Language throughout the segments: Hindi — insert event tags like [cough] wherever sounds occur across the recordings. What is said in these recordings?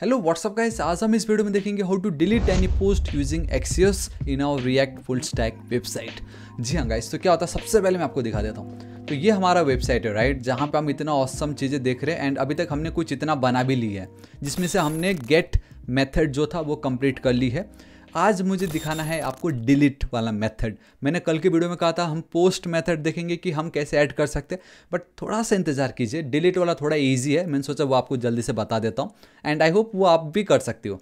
हेलो व्हाट्सअप इस आज हम इस वीडियो में देखेंगे how to delete any post using Axios in our React full stack website जी हाँ गाइस तो क्या होता है सबसे पहले मैं आपको दिखा देता हूँ तो ये हमारा वेबसाइट है राइट जहाँ पे हम इतना औसम चीज़ें देख रहे हैं एंड अभी तक हमने कुछ इतना बना भी ली है जिसमें से हमने गेट मेथड जो था वो कंप्लीट कर ली है आज मुझे दिखाना है आपको डिलीट वाला मेथड मैंने कल के वीडियो में कहा था हम पोस्ट मेथड देखेंगे कि हम कैसे ऐड कर सकते हैं बट थोड़ा सा इंतजार कीजिए डिलीट वाला थोड़ा ईजी है मैंने सोचा वो आपको जल्दी से बता देता हूँ एंड आई होप वो आप भी कर सकते हो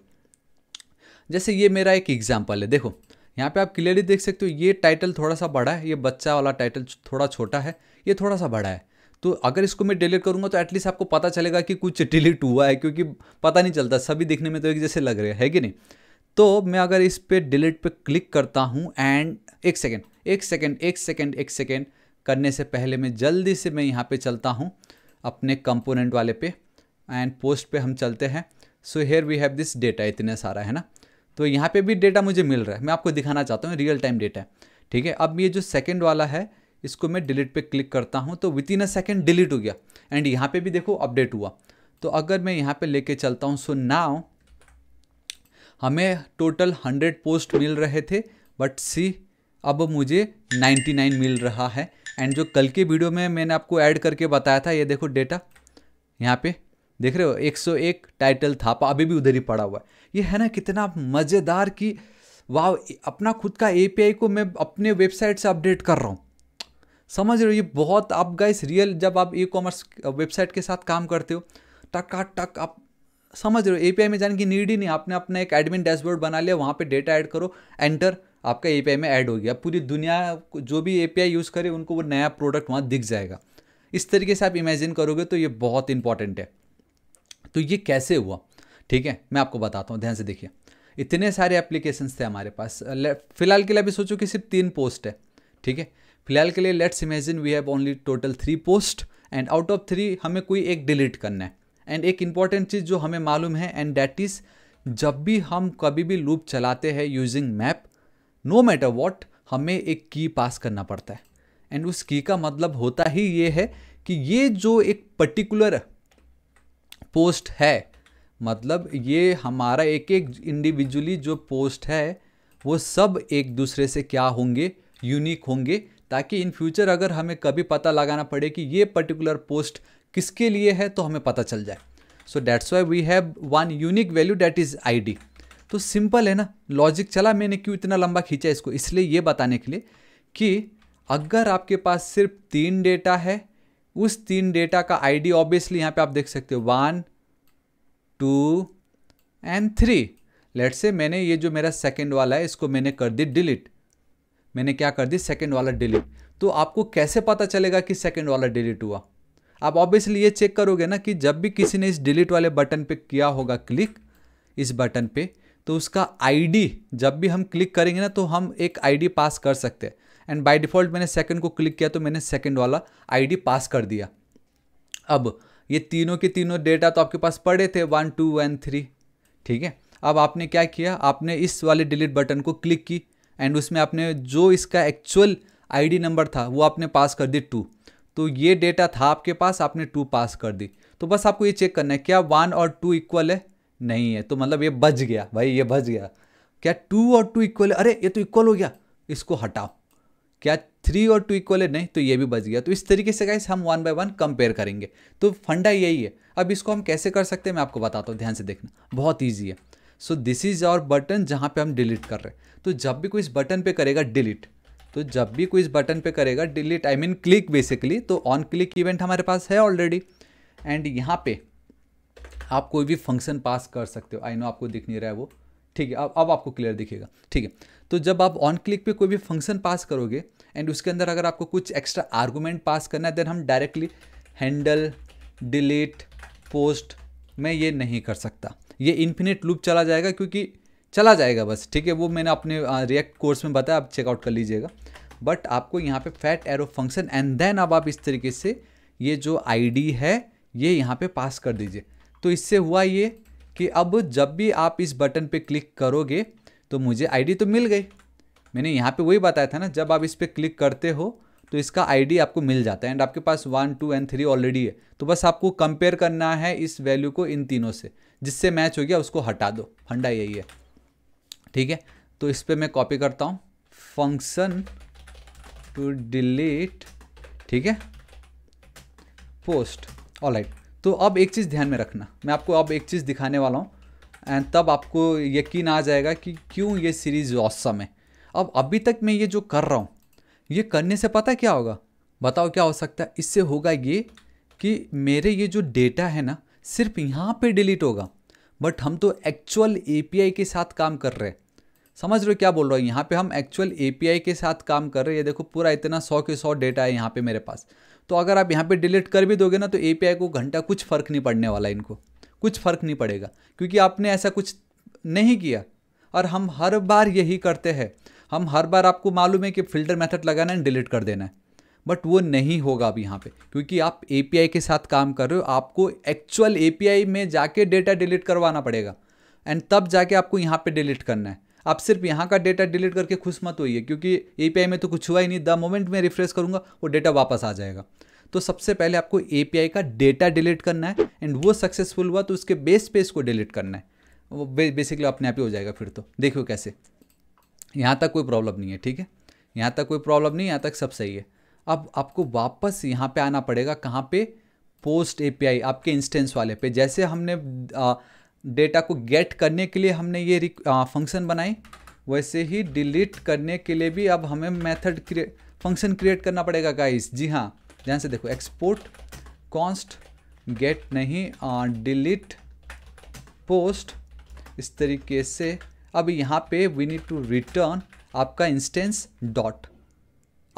जैसे ये मेरा एक एग्जाम्पल है देखो यहाँ पे आप क्लियरली देख सकते हो ये टाइटल थोड़ा सा बड़ा है ये बच्चा वाला टाइटल थोड़ा छोटा है ये थोड़ा सा बड़ा है तो अगर इसको मैं डिलीट करूँगा तो एटलीस्ट आपको पता चलेगा कि कुछ डिलीट हुआ है क्योंकि पता नहीं चलता सभी दिखने में तो एक जैसे लग रहे हैं है कि नहीं तो मैं अगर इस पर डिलीट पे क्लिक करता हूँ एंड एक सेकेंड एक सेकेंड एक सेकेंड एक सेकेंड करने से पहले मैं जल्दी से मैं यहाँ पे चलता हूँ अपने कंपोनेंट वाले पे एंड पोस्ट पे हम चलते हैं so here we have this data इतने सारा है ना तो यहाँ पे भी डेटा मुझे मिल रहा है मैं आपको दिखाना चाहता हूँ रियल टाइम डेटा है ठीक है अब ये जो सेकेंड वाला है इसको मैं डिलीट पर क्लिक करता हूँ तो within a second delete हो गया एंड यहाँ पर भी देखो अपडेट हुआ तो अगर मैं यहाँ पर ले चलता हूँ सो नाव हमें टोटल हंड्रेड पोस्ट मिल रहे थे बट सी अब मुझे 99 मिल रहा है एंड जो कल के वीडियो में मैंने आपको ऐड करके बताया था ये देखो डेटा यहाँ पे देख रहे हो 101 टाइटल था अभी भी उधर ही पड़ा हुआ है ये है ना कितना मज़ेदार कि वाह अपना खुद का एपीआई को मैं अपने वेबसाइट से अपडेट कर रहा हूँ समझ रहे हो ये बहुत आप गाइस रियल जब आप ई कॉमर्स वेबसाइट के साथ काम करते हो टक टक आप समझ रहे हो एपीआई में जाने की नीड ही नहीं आपने अपना एक एडमिन डैशबोर्ड बना लिया वहाँ पे डेटा ऐड करो एंटर आपका एपीआई में ऐड हो गया पूरी दुनिया जो भी एपीआई यूज़ करे उनको वो नया प्रोडक्ट वहाँ दिख जाएगा इस तरीके से आप इमेजिन करोगे तो ये बहुत इंपॉर्टेंट है तो ये कैसे हुआ ठीक है मैं आपको बताता हूँ ध्यान से देखिए इतने सारे एप्लीकेशन थे हमारे पास फिलहाल के लिए अभी सोचो कि सिर्फ तीन पोस्ट है ठीक है फिलहाल के लिए let's imagine we have only total three post and out of three हमें कोई एक डिलीट करना है एंड एक इम्पॉर्टेंट चीज़ जो हमें मालूम है एंड डैट इज़ जब भी हम कभी भी लूप चलाते हैं using map no matter what हमें एक की पास करना पड़ता है एंड उस की का मतलब होता ही ये है कि ये जो एक पर्टिकुलर पोस्ट है मतलब ये हमारा एक एक इंडिविजुअली जो पोस्ट है वो सब एक दूसरे से क्या होंगे यूनिक होंगे ताकि इन फ्यूचर अगर हमें कभी पता लगाना पड़े कि ये पर्टिकुलर पोस्ट किसके लिए है तो हमें पता चल जाए so that's why we have one unique value that is I तो सिंपल है ना लॉजिक चला मैंने क्यों इतना लंबा खींचा इसको इसलिए ये बताने के लिए कि अगर आपके पास सिर्फ तीन डेटा है उस तीन डेटा का आईडी ऑब्वियसली यहाँ पे आप देख सकते हो one two and three late से मैंने ये जो मेरा सेकंड वाला है इसको मैंने कर दी डिलीट मैंने क्या कर दी सेकंड वाला डिलीट तो आपको कैसे पता चलेगा कि सेकंड वाला डिलीट हुआ आप ऑब्वियसली ये चेक करोगे ना कि जब भी किसी ने इस डिलीट वाले बटन पे किया होगा क्लिक इस बटन पे तो उसका आईडी जब भी हम क्लिक करेंगे ना तो हम एक आईडी पास कर सकते हैं एंड बाय डिफ़ॉल्ट मैंने सेकंड को क्लिक किया तो मैंने सेकंड वाला आईडी पास कर दिया अब ये तीनों के तीनों डेटा तो आपके पास पड़े थे वन टू वन थ्री ठीक है अब आपने क्या किया आपने इस वाले डिलीट बटन को क्लिक की एंड उसमें आपने जो इसका एक्चुअल आईडी नंबर था वो आपने पास कर दी टू तो ये डेटा था आपके पास आपने टू पास कर दी तो बस आपको ये चेक करना है क्या वन और टू इक्वल है नहीं है तो मतलब ये बच गया भाई ये बच गया क्या टू और टू इक्वल है अरे ये तो इक्वल हो गया इसको हटाओ क्या थ्री और टू इक्वल है नहीं तो ये भी बच गया तो इस तरीके से गाइस हम वन बाय वन कंपेयर करेंगे तो फंडा यही है अब इसको हम कैसे कर सकते हैं मैं आपको बताता हूँ ध्यान से देखना बहुत ईजी है so this is our button जहाँ पर हम डिलीट कर रहे हैं तो जब भी कोई इस बटन पर करेगा डिलीट तो जब भी कोई इस बटन पे करेगा delete I mean click basically तो ऑन क्लिक इवेंट हमारे पास है ऑलरेडी एंड यहाँ पे आप कोई भी फंक्शन पास कर सकते हो आई नो आपको दिख नहीं रहा है वो ठीक है अब अब आपको क्लियर दिखेगा ठीक है तो जब आप ऑन क्लिक पे कोई भी फंक्शन पास करोगे एंड उसके अंदर अगर आपको कुछ एक्स्ट्रा आर्गूमेंट पास करना है देन हम डायरेक्टली हैंडल डिलीट पोस्ट मैं ये नहीं कर सकता ये इन्फिनिट लूप चला जाएगा क्योंकि चला जाएगा बस ठीक है वो मैंने अपने रिएक्ट कोर्स में बताया आप चेकआउट कर लीजिएगा बट आपको यहाँ पे fat arrow function and then अब आप इस तरीके से ये जो आईडी है ये यहाँ पे पास कर दीजिए तो इससे हुआ ये कि अब जब भी आप इस बटन पे क्लिक करोगे तो मुझे आईडी तो मिल गई मैंने यहाँ पे वही बताया था ना जब आप इस पर क्लिक करते हो तो इसका आईडी आपको मिल जाता है एंड आपके पास one two and three already है तो बस आपको कंपेयर करना है इस वैल्यू को इन तीनों से जिससे मैच हो गया उसको हटा दो फंडा यही है ठीक है तो इस पर मैं कॉपी करता हूँ फंक्शन टू डिलीट ठीक है पोस्ट ऑल राइट तो अब एक चीज़ ध्यान में रखना मैं आपको अब एक चीज़ दिखाने वाला हूँ एंड तब आपको यकीन आ जाएगा कि क्यों ये सीरीज़ औसम है अब अभी तक मैं ये जो कर रहा हूँ ये करने से पता क्या होगा बताओ क्या हो सकता है इससे होगा ये कि मेरे ये जो डेटा है ना सिर्फ यहाँ पे डिलीट होगा बट हम तो एक्चुअल एपीआई के साथ काम कर रहे हैं समझ रहे हो क्या बोल रहा हूँ यहाँ पे हम एक्चुअल एपीआई के साथ काम कर रहे हैं देखो पूरा इतना सौ के सौ डेटा है यहाँ पे मेरे पास तो अगर आप यहाँ पे डिलीट कर भी दोगे ना तो एपीआई को घंटा कुछ फ़र्क नहीं पड़ने वाला इनको कुछ फ़र्क नहीं पड़ेगा क्योंकि आपने ऐसा कुछ नहीं किया और हम हर बार यही करते हैं हम हर बार आपको मालूम है कि फ़िल्टर मैथड लगाना है डिलीट कर देना है बट वो नहीं होगा अब यहाँ पे क्योंकि आप ए के साथ काम कर रहे हो आपको एक्चुअल ए में जाके डेटा डिलीट करवाना पड़ेगा एंड तब जाके आपको यहाँ पे डिलीट करना है आप सिर्फ यहाँ का डेटा डिलीट करके खुश मत होइए क्योंकि ए में तो कुछ हुआ ही नहीं द मोमेंट मैं रिफ्रेश करूँगा वो डेटा वापस आ जाएगा तो सबसे पहले आपको ए का डेटा डिलीट करना है एंड वो सक्सेसफुल हुआ तो उसके बेस पेज को डिलीट करना है वो बेसिकली अपने आप ही हो जाएगा फिर तो देखो कैसे यहाँ तक कोई प्रॉब्लम नहीं है ठीक है यहाँ तक कोई प्रॉब्लम नहीं यहाँ तक सब सही है अब आपको वापस यहाँ पे आना पड़ेगा कहाँ पे पोस्ट एपीआई आपके इंस्टेंस वाले पे जैसे हमने डेटा को गेट करने के लिए हमने ये फंक्शन बनाई वैसे ही डिलीट करने के लिए भी अब हमें मेथड क्रिएट फंक्शन क्रिएट करना पड़ेगा गाइस जी हाँ ध्यान से देखो एक्सपोर्ट कॉन्स्ट गेट नहीं डिलीट पोस्ट इस तरीके से अब यहाँ पे वी नीड टू रिटर्न आपका इंस्टेंस डॉट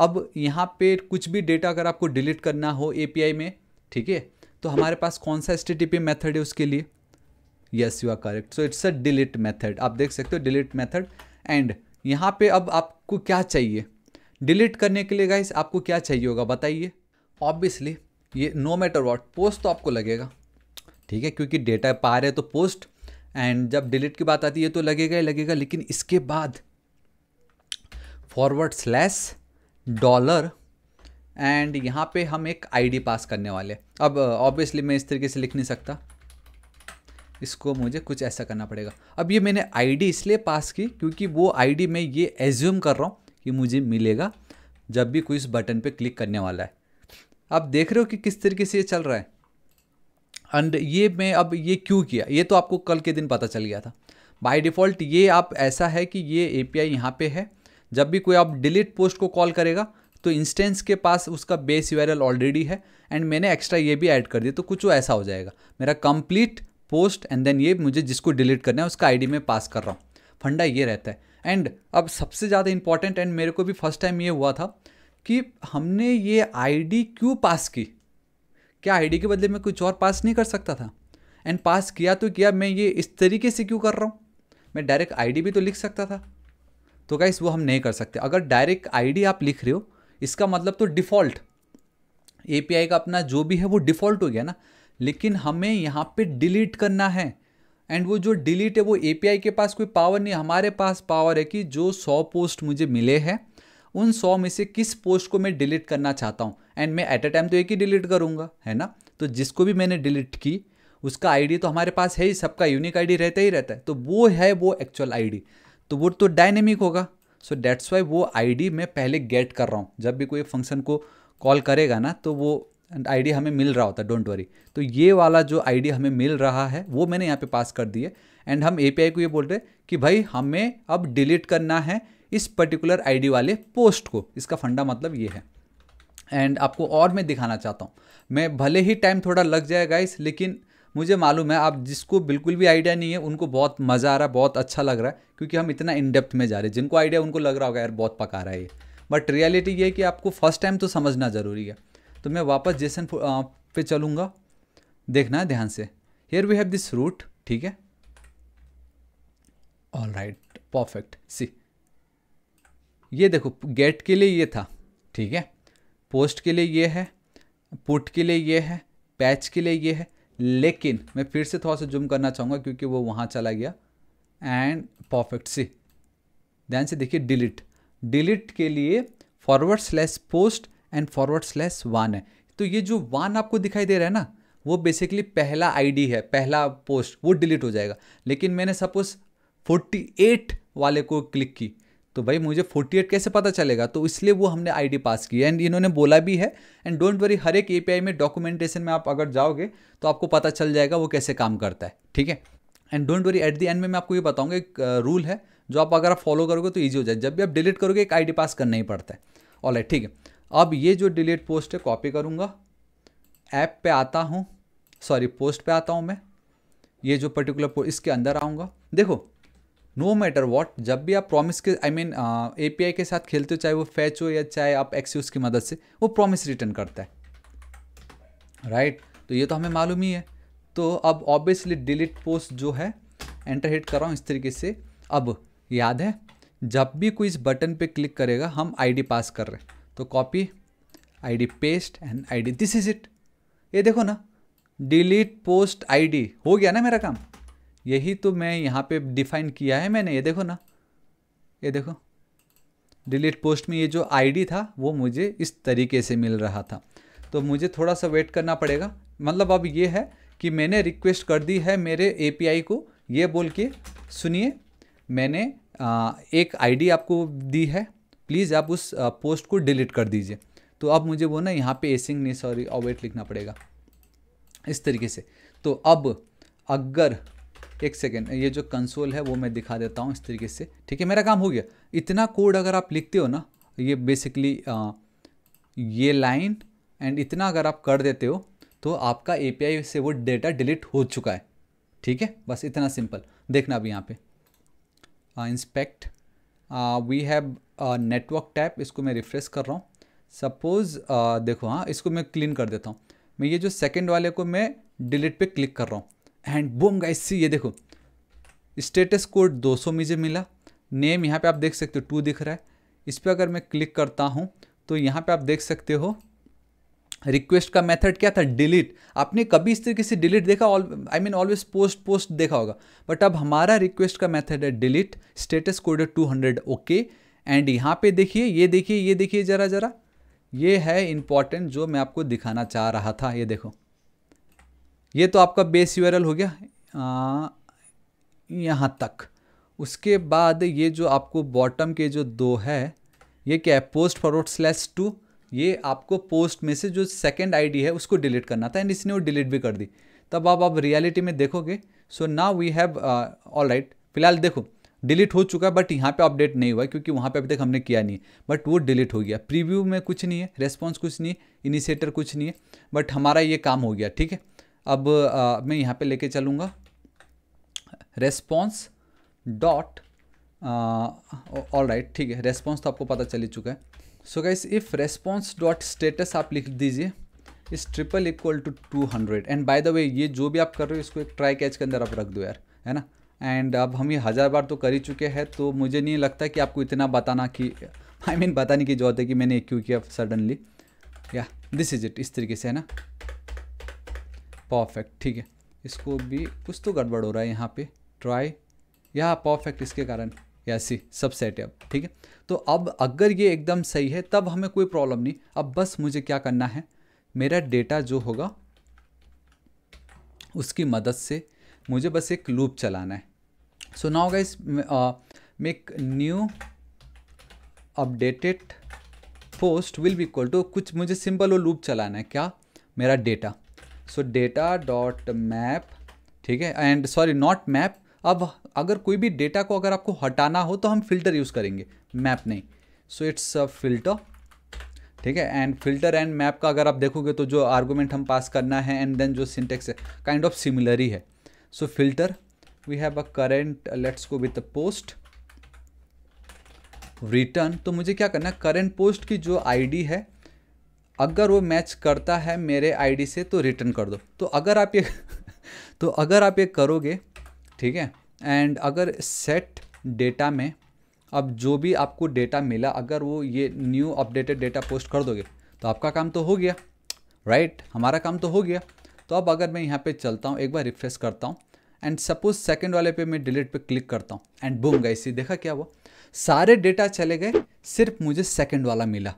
अब यहाँ पे कुछ भी डेटा अगर आपको डिलीट करना हो एपीआई में ठीक है तो हमारे पास कौन सा एस मेथड है उसके लिए yes you are correct so it's a delete method आप देख सकते हो डिलीट मेथड एंड यहाँ पे अब आपको क्या चाहिए डिलीट करने के लिए गाइस आपको क्या चाहिए होगा बताइए ऑब्वियसली ये नो मैटर वॉट पोस्ट तो आपको लगेगा ठीक है क्योंकि डेटा पा रहे तो पोस्ट एंड जब डिलीट की बात आती है तो लगेगा ही लगेगा लेकिन इसके बाद फॉरवर्ड स्लैश डॉलर एंड यहाँ पे हम एक आईडी पास करने वाले अब ऑब्वियसली uh, मैं इस तरीके से लिख नहीं सकता इसको मुझे कुछ ऐसा करना पड़ेगा अब ये मैंने आईडी इसलिए पास की क्योंकि वो आईडी मैं ये एज्यूम कर रहा हूँ कि मुझे मिलेगा जब भी कोई इस बटन पे क्लिक करने वाला है आप देख रहे हो कि किस तरीके से ये चल रहा है एंड ये मैं अब ये क्यों किया ये तो आपको कल के दिन पता चल गया था बाई डिफ़ॉल्ट ये आप ऐसा है कि ये ए पी आई यहाँ पर है जब भी कोई आप डिलीट पोस्ट को कॉल करेगा तो इंस्टेंस के पास उसका बेस यूआरएल ऑलरेडी है एंड मैंने एक्स्ट्रा ये भी ऐड कर दिया तो कुछ वो ऐसा हो जाएगा मेरा कंप्लीट पोस्ट एंड देन ये मुझे जिसको डिलीट करना है उसका आईडी में पास कर रहा हूँ फंडा ये रहता है एंड अब सबसे ज़्यादा इंपॉर्टेंट एंड मेरे को भी फर्स्ट टाइम ये हुआ था कि हमने ये आईडी क्यों पास की क्या आईडी के बदले में कुछ और पास नहीं कर सकता था एंड पास किया तो किया मैं ये इस तरीके से क्यों कर रहा हूँ मैं डायरेक्ट आई भी तो लिख सकता था तो क्या वो हम नहीं कर सकते अगर डायरेक्ट आई आप लिख रहे हो इसका मतलब तो डिफ़ॉल्ट ए का अपना जो भी है वो डिफ़ॉल्ट हो गया ना लेकिन हमें यहाँ पे डिलीट करना है एंड वो जो डिलीट है वो एपीआई के पास कोई पावर नहीं हमारे पास पावर है कि जो सौ पोस्ट मुझे मिले हैं उन सौ में से किस पोस्ट को मैं डिलीट करना चाहता हूँ एंड मैं एट अ टाइम तो एक ही डिलीट करूँगा है ना तो जिसको भी मैंने डिलीट की उसका आईडी तो हमारे पास है ही सबका यूनिक आईडी रहता ही रहता है तो वो है वो एक्चुअल आईडी तो वो तो डायनेमिक होगा सो डैट्स वाई वो आईडी मैं पहले गेट कर रहा हूँ जब भी कोई फंक्शन को कॉल करेगा ना तो वो एंड आई हमें मिल रहा होता है डोंट वरी तो ये वाला जो आई हमें मिल रहा है वो मैंने यहाँ पे पास कर दिए एंड हम ए को ये बोल रहे कि भाई हमें अब डिलीट करना है इस पर्टिकुलर आईडी वाले पोस्ट को इसका फंडा मतलब ये है एंड आपको और मैं दिखाना चाहता हूँ मैं भले ही टाइम थोड़ा लग जाएगा इस लेकिन मुझे मालूम है आप जिसको बिल्कुल भी आइडिया नहीं है उनको बहुत मज़ा आ रहा है बहुत अच्छा लग रहा है क्योंकि हम इतना इन डेप्थ में जा रहे हैं जिनको आइडिया उनको लग रहा होगा यार बहुत पका रहा है ये बट रियलिटी ये है कि आपको फर्स्ट टाइम तो समझना ज़रूरी है तो मैं वापस जेसन पे चलूँगा देखना है ध्यान से here we have this route ठीक है ऑल राइट परफेक्ट सी ये देखो गेट के लिए ये था ठीक है पोस्ट के लिए ये है पुट के लिए ये है पैच के लिए ये है लेकिन मैं फिर से थोड़ा सा जूम करना चाहूँगा क्योंकि वो वहाँ चला गया एंड परफेक्ट सी ध्यान से देखिए डिलीट डिलीट के लिए forward slash post and forward slash one है तो ये जो वन आपको दिखाई दे रहा है ना वो बेसिकली पहला आईडी है पहला पोस्ट वो डिलीट हो जाएगा लेकिन मैंने सपोज 48 वाले को क्लिक की तो भाई मुझे 48 कैसे पता चलेगा तो इसलिए वो हमने आईडी पास की एंड इन्होंने बोला भी है एंड डोंट वरी हर एक एपीआई में डॉक्यूमेंटेशन में आप अगर जाओगे तो आपको पता चल जाएगा वो कैसे काम करता है ठीक है and don't worry at the end में मैं आपको ये बताऊँगा एक रूल है जो आप अगर आप फॉलो करोगे तो ईजी हो जाए जब भी आप डिलीट करोगे एक आई पास करना ही पड़ता है ऑल ठीक है अब ये जो डिलीट पोस्ट है कॉपी करूँगा ऐप पे आता हूँ सॉरी पोस्ट पे आता हूँ मैं ये जो पर्टिकुलर पोस्ट इसके अंदर आऊँगा देखो नो मैटर वॉट जब भी आप प्रॉमिस के I mean A P I के साथ खेलते हो चाहे वो फैच हो या चाहे आप एक्स्यूज की मदद से वो प्रॉमिस रिटर्न करता है राइट right? तो ये तो हमें मालूम ही है तो अब ऑब्वियसली डिलीट पोस्ट जो है एंटर हिट कर रहा हूँ इस तरीके से अब याद है जब भी कोई इस बटन पे क्लिक करेगा हम आईडी पास कर रहे हैं तो copy ID paste and ID this is it ये देखो ना डिलीट पोस्ट आईडी हो गया ना मेरा काम यही तो मैं यहाँ पे डिफाइन किया है मैंने ये देखो ना ये देखो डिलीट पोस्ट में ये जो आईडी था वो मुझे इस तरीके से मिल रहा था तो मुझे थोड़ा सा वेट करना पड़ेगा मतलब अब ये है कि मैंने रिक्वेस्ट कर दी है मेरे आई को ये बोल के सुनिए मैंने आ, एक आईडी आपको दी है प्लीज़ आप उस पोस्ट को डिलीट कर दीजिए तो अब मुझे वो ना यहाँ पे एसिंग नहीं सॉरी अवेट लिखना पड़ेगा इस तरीके से तो अब अगर एक सेकेंड ये जो कंसोल है वो मैं दिखा देता हूँ इस तरीके से ठीक है मेरा काम हो गया इतना कोड अगर आप लिखते हो ना ये बेसिकली आ, ये लाइन एंड इतना अगर आप कर देते हो तो आपका ए से वो डेटा डिलीट हो चुका है ठीक है बस इतना सिंपल देखना अभी यहाँ पे inspect we have network tap इसको मैं रिफ्रेश कर रहा हूँ सपोज़ देखो हाँ इसको मैं क्लीन कर देता हूँ मैं ये जो सेकेंड वाले को मैं डिलीट पे क्लिक कर रहा हूँ एंड बूम गाइस सी ये देखो स्टेटस कोड 200 मुझे मिला नेम यहाँ पे आप देख सकते हो टू दिख रहा है इस पर अगर मैं क्लिक करता हूँ तो यहाँ पे आप देख सकते हो रिक्वेस्ट का मेथड क्या था डिलीट आपने कभी इस तरीके से डिलीट देखा I mean always post post देखा होगा बट अब हमारा रिक्वेस्ट का मेथड है डिलीट स्टेटस कोड है टू हंड्रेड ओके एंड यहाँ पे देखिए ये देखिए ये देखिए ज़रा ज़रा ये है इम्पॉर्टेंट जो मैं आपको दिखाना चाह रहा था ये देखो ये तो आपका बेस यूरल हो गया यहाँ तक उसके बाद ये जो आपको बॉटम के जो दो है ये क्या है पोस्ट फॉरवर्ड स्लैश टू ये आपको पोस्ट में से जो सेकेंड आईडी है उसको डिलीट करना था एंड इसने वो डिलीट भी कर दी तब आप अब रियलिटी में देखोगे सो ना वी हैव ऑल राइट फिलहाल देखो डिलीट हो चुका बट यहाँ पे अपडेट नहीं हुआ क्योंकि वहाँ पे अभी तक हमने किया नहीं बट वो डिलीट हो गया प्रीव्यू में कुछ नहीं है रेस्पॉन्स कुछ नहीं है इनिशिएटर कुछ नहीं है बट हमारा ये काम हो गया ठीक है अब आ, मैं यहाँ पे लेके चलूँगा रेस्पॉन्स डॉट ऑल राइट ठीक है रेस्पॉन्स तो आपको पता चल ही चुका है so guys if response dot status आप लिख दीजिए इस triple equal to two hundred and by the way ये जो भी आप कर रहे हो इसको एक ट्राई कैच के अंदर आप रख दो यार है ना एंड अब हम ये हज़ार बार तो कर ही चुके हैं तो मुझे नहीं लगता कि आपको इतना बताना कि आई I मीन mean, बताने की जरूरत है कि मैंने क्यों किया सडनली या दिस इज़ इट इस तरीके से है ना परफेक्ट ठीक है इसको भी कुछ तो गड़बड़ हो रहा है यहाँ पे ट्राई या परफेक्ट इसके कारण या सी सब सेट है अब ठीक है तो अब अगर ये एकदम सही है तब हमें कोई प्रॉब्लम नहीं अब बस मुझे क्या करना है मेरा डेटा जो होगा उसकी मदद से मुझे बस एक लूप चलाना है so now guys make new updated post will भी इक्वल टू कुछ मुझे सिंपल वो लूप चलाना है क्या मेरा data so data dot map ठीक है एंड सॉरी नॉट मैप अब अगर कोई भी डेटा को अगर आपको हटाना हो तो हम फिल्टर यूज़ करेंगे मैप नहीं सो इट्स अ फिल्टर ठीक है एंड फिल्टर एंड मैप का अगर आप देखोगे तो जो आर्गूमेंट हम पास करना है एंड देन जो सिंटेक्स है काइंड ऑफ सिमिलर ही है so filter we have a current let's go with the post return तो मुझे क्या करना है करेंट पोस्ट की जो आईडी है अगर वो मैच करता है मेरे आईडी से तो रिटर्न कर दो तो अगर आप ये [laughs] तो अगर आप ये करोगे ठीक है एंड अगर सेट डेटा में अब जो भी आपको डेटा मिला अगर वो ये न्यू अपडेटेड डेटा पोस्ट कर दोगे तो आपका काम तो हो गया राइट right? हमारा काम तो हो गया तो अब अगर मैं यहाँ पे चलता हूँ एक बार रिफ्रेश करता हूँ एंड सपोज सेकेंड वाले पे मैं डिलीट पे क्लिक करता हूँ एंड बूम गए इसी देखा क्या हुआ सारे डेटा चले गए सिर्फ मुझे सेकेंड वाला मिला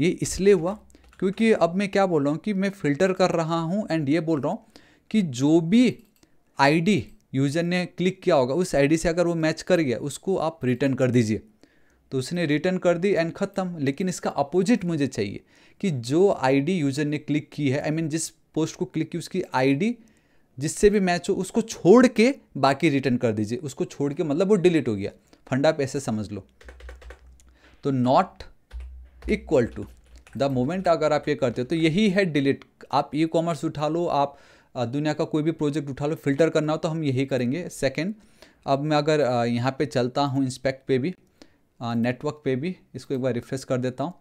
ये इसलिए हुआ क्योंकि अब मैं क्या बोल रहा हूँ कि मैं फ़िल्टर कर रहा हूँ एंड ये बोल रहा हूँ कि जो भी आई यूज़र ने क्लिक किया होगा उस आई से अगर वो मैच कर गया उसको आप रिटर्न कर दीजिए तो उसने रिटर्न कर दी एंड ख़त्म लेकिन इसका अपोजिट मुझे चाहिए कि जो आईडी यूज़र ने क्लिक की है आई I मीन mean जिस पोस्ट को क्लिक की उसकी आईडी जिससे भी मैच हो उसको छोड़ के बाकी रिटर्न कर दीजिए उसको छोड़ के मतलब वो डिलीट हो गया फंड आप ऐसे समझ लो तो not equal to the moment अगर आप ये करते हो तो यही है डिलीट आप ई कॉमर्स उठा लो आप दुनिया का कोई भी प्रोजेक्ट उठा लो फिल्टर करना हो तो हम यही करेंगे सेकेंड अब मैं अगर यहाँ पे चलता हूँ इंस्पेक्ट पे भी नेटवर्क पे भी इसको एक बार रिफ्रेश कर देता हूँ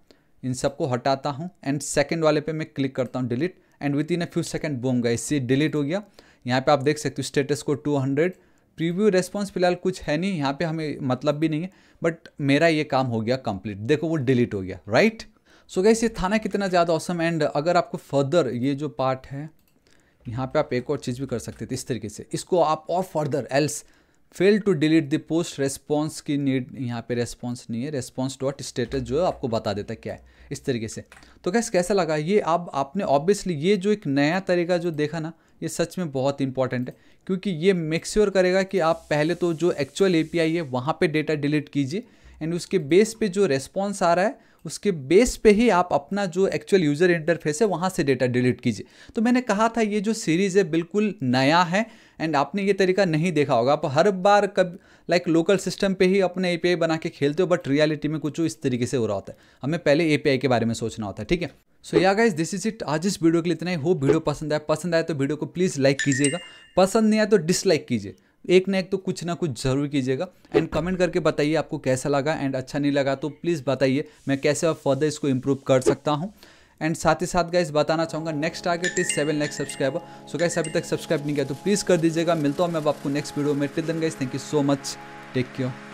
इन सबको हटाता हूँ एंड सेकेंड वाले पे मैं क्लिक करता हूँ delete and within a few second बोम गया इससे डिलीट हो गया यहाँ पे आप देख सकते हो स्टेटस को 200 प्रीव्यू रेस्पॉन्स फिलहाल कुछ है नहीं यहाँ पे हमें मतलब भी नहीं है बट मेरा ये काम हो गया कंप्लीट देखो वो डिलीट हो गया राइट सो गैस ये थाना कितना ज़्यादा औसम एंड अगर आपको फर्दर ये जो पार्ट है यहाँ पे आप एक और चीज़ भी कर सकते थे इस तरीके से इसको आप और further else fail to delete the post response की नीड यहाँ पे रेस्पॉन्स नहीं है रेस्पॉन्स डॉट स्टेटस जो है आपको बता देता है क्या है इस तरीके से तो कैसे कैसा लगा ये आप आपने ऑब्वियसली ये जो एक नया तरीका जो देखा ना ये सच में बहुत इंपॉर्टेंट है क्योंकि ये मेक श्योर करेगा कि आप पहले तो जो एक्चुअल ए है वहाँ पर डेटा डिलीट कीजिए एंड उसके बेस पे जो रेस्पॉन्स आ रहा है उसके बेस पे ही आप अपना जो एक्चुअल यूज़र इंटरफेस है वहाँ से डेटा डिलीट कीजिए तो मैंने कहा था ये जो सीरीज़ है बिल्कुल नया है एंड आपने ये तरीका नहीं देखा होगा आप हर बार कब लाइक लोकल सिस्टम पे ही अपने ए बना के खेलते हो बट रियलिटी में कुछ इस तरीके से हो रहा होता है हमें पहले ए के बारे में सोचना होता है ठीक है सो या गाइस दिस इज इट आज इस वीडियो के लिए इतना ही हो वीडियो पसंद आए पसंद आए तो वीडियो को प्लीज़ लाइक कीजिएगा पसंद नहीं आया तो डिसलाइक कीजिए एक ना एक तो कुछ ना कुछ ज़रूर कीजिएगा एंड कमेंट करके बताइए आपको कैसा लगा एंड अच्छा नहीं लगा तो प्लीज़ बताइए मैं कैसे और फर्दर इसको इम्प्रूव कर सकता हूँ एंड साथ ही साथ गाइस बताना चाहूँगा next target is seven lakh subscriber so guys अभी तक सब्सक्राइब नहीं किया तो प्लीज़ कर दीजिएगा मिलता हूँ मैं अब आपको नेक्स्ट वीडियो में till then guys thank you so much take care